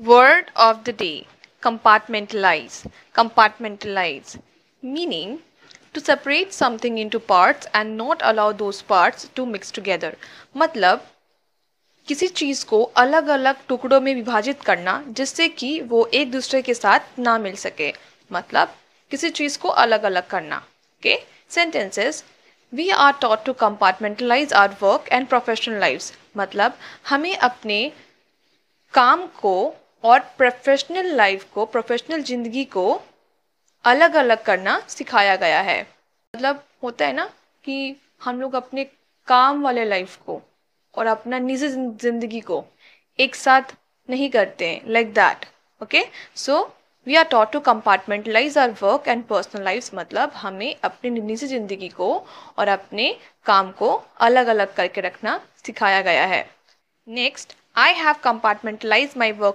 Word of the day compartmentalize. Compartmentalize meaning to separate something into parts and not allow those parts to mix together. matlab किसी चीज़ को अलग अलग टुकड़ों में विभाजित करना जिससे कि वो एक दूसरे के साथ ना मिल सके मतलब किसी चीज़ को अलग अलग करना okay sentences we are taught to compartmentalize our work and professional life मतलब हमें अपने काम को और प्रोफेशनल लाइफ को प्रोफेशनल ज़िंदगी को अलग अलग करना सिखाया गया है मतलब होता है ना कि हम लोग अपने काम वाले लाइफ को और अपना निजी ज़िंदगी को एक साथ नहीं करते हैं like that okay so we are taught to compartmentalize our work and personal life मतलब हमें अपनी निजी ज़िंदगी को और अपने काम को अलग अलग करके रखना सिखाया गया है next I have compartmentalize my work